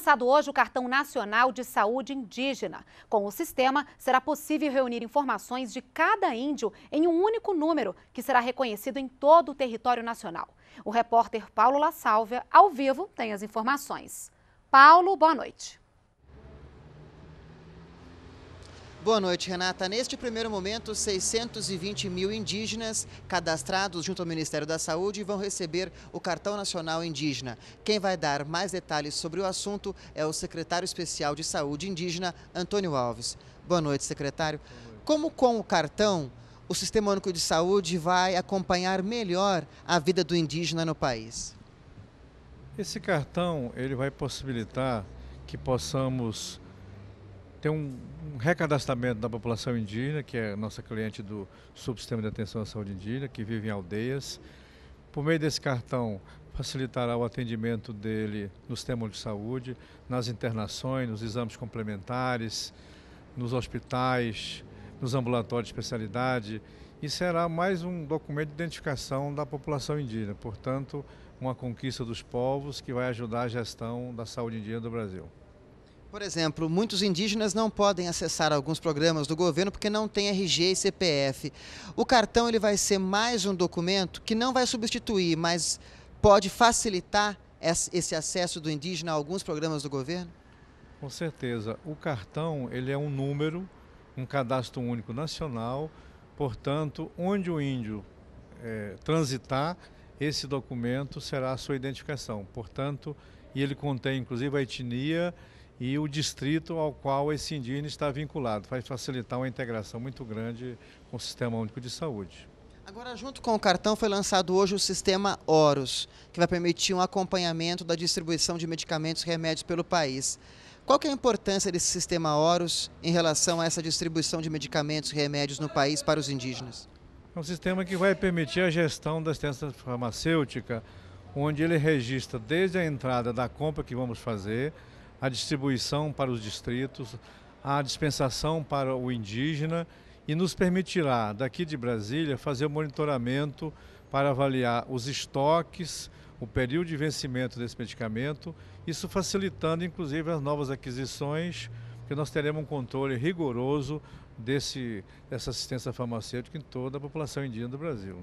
lançado hoje o Cartão Nacional de Saúde Indígena. Com o sistema, será possível reunir informações de cada índio em um único número, que será reconhecido em todo o território nacional. O repórter Paulo La Sálvia, ao vivo, tem as informações. Paulo, boa noite. Boa noite, Renata. Neste primeiro momento, 620 mil indígenas cadastrados junto ao Ministério da Saúde vão receber o Cartão Nacional Indígena. Quem vai dar mais detalhes sobre o assunto é o secretário especial de Saúde Indígena, Antônio Alves. Boa noite, secretário. Como com o cartão, o Sistema Único de Saúde vai acompanhar melhor a vida do indígena no país? Esse cartão ele vai possibilitar que possamos tem um, um recadastramento da população indígena, que é nossa cliente do Subsistema de Atenção à Saúde Indígena, que vive em aldeias. Por meio desse cartão, facilitará o atendimento dele nos temas de saúde, nas internações, nos exames complementares, nos hospitais, nos ambulatórios de especialidade e será mais um documento de identificação da população indígena, portanto, uma conquista dos povos que vai ajudar a gestão da saúde indígena do Brasil. Por exemplo, muitos indígenas não podem acessar alguns programas do governo porque não tem RG e CPF. O cartão ele vai ser mais um documento que não vai substituir, mas pode facilitar esse acesso do indígena a alguns programas do governo? Com certeza. O cartão ele é um número, um cadastro único nacional. Portanto, onde o índio é, transitar, esse documento será a sua identificação. Portanto, e ele contém inclusive a etnia e o distrito ao qual esse indígena está vinculado. Vai facilitar uma integração muito grande com o Sistema Único de Saúde. Agora, junto com o cartão, foi lançado hoje o sistema Horus, que vai permitir um acompanhamento da distribuição de medicamentos e remédios pelo país. Qual é a importância desse sistema Horus em relação a essa distribuição de medicamentos e remédios no país para os indígenas? É um sistema que vai permitir a gestão da assistência farmacêutica, onde ele registra desde a entrada da compra que vamos fazer, a distribuição para os distritos, a dispensação para o indígena e nos permitirá, daqui de Brasília, fazer o monitoramento para avaliar os estoques, o período de vencimento desse medicamento, isso facilitando inclusive as novas aquisições, porque nós teremos um controle rigoroso desse, dessa assistência farmacêutica em toda a população indígena do Brasil.